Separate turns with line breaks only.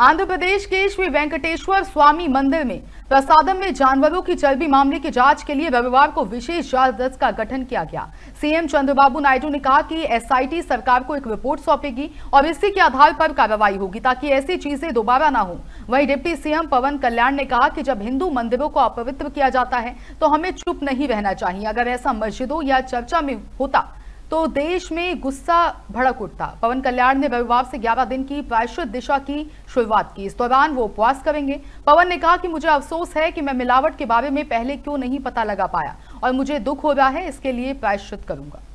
आंध्र प्रदेश के श्री वेंकटेश्वर स्वामी मंदिर में प्रसादम में जानवरों की चर्बी मामले की जांच के लिए रविवार को विशेष जांच दल का गठन किया गया सीएम चंद्रबाबू नायडू ने कहा कि एसआईटी सरकार को एक रिपोर्ट सौंपेगी और इसी के आधार पर कार्रवाई होगी ताकि ऐसी चीजें दोबारा ना हो वहीं डिप्टी सीएम पवन कल्याण ने कहा कि जब हिंदू मंदिरों को अपवित्र किया जाता है तो हमें चुप नहीं रहना चाहिए अगर ऐसा मस्जिदों या चर्चा में होता तो देश में गुस्सा भड़क उठता पवन कल्याण ने रविवार से 11 दिन की प्रायश्चित दिशा की शुरुआत की इस दौरान वो उपवास करेंगे पवन ने कहा कि मुझे अफसोस है कि मैं मिलावट के बारे में पहले क्यों नहीं पता लगा पाया और मुझे दुख हो रहा है इसके लिए प्रायश्चित करूंगा